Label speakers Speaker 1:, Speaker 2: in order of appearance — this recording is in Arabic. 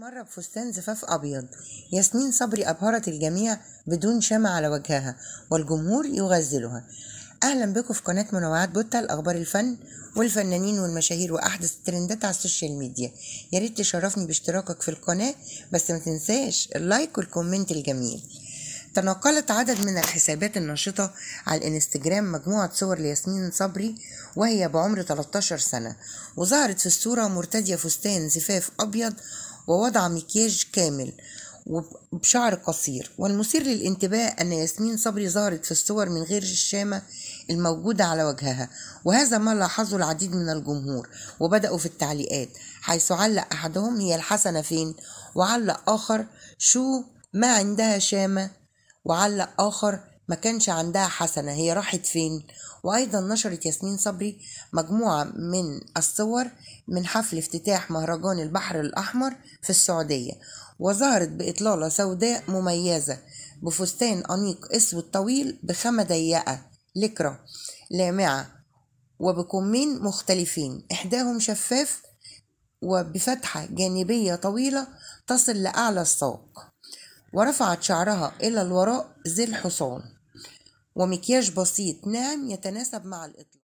Speaker 1: مرة بفستان زفاف أبيض ياسمين صبري أبهرت الجميع بدون شمع على وجهها والجمهور يغزلها أهلا بكم في قناة منوعات بوتا الأخبار الفن والفنانين والمشاهير وأحدث الترندات على السوشيال ميديا ياريت تشرفني باشتراكك في القناة بس ما تنساش اللايك والكومنت الجميل تناقلت عدد من الحسابات النشطة على الانستجرام مجموعة صور لياسمين صبري وهي بعمر 13 سنة وظهرت في الصورة مرتدية فستان زفاف أبيض ووضع مكياج كامل وبشعر قصير والمثير للانتباه أن ياسمين صبري ظهرت في الصور من غير الشامة الموجودة على وجهها وهذا ما لاحظه العديد من الجمهور وبدأوا في التعليقات حيث علق أحدهم هي الحسنة فين وعلق آخر شو ما عندها شامة وعلق آخر ما كانش عندها حسنة هي راحت فين وأيضا نشرت ياسمين صبري مجموعة من الصور من حفل افتتاح مهرجان البحر الأحمر في السعودية وظهرت بإطلالة سوداء مميزة بفستان أنيق أسود طويل بخامة ضيقة لكرة لامعة وبكمين مختلفين إحداهم شفاف وبفتحة جانبية طويلة تصل لأعلى الساق ورفعت شعرها إلى الوراء زي الحصان ومكياج بسيط ناعم يتناسب مع الإطلاق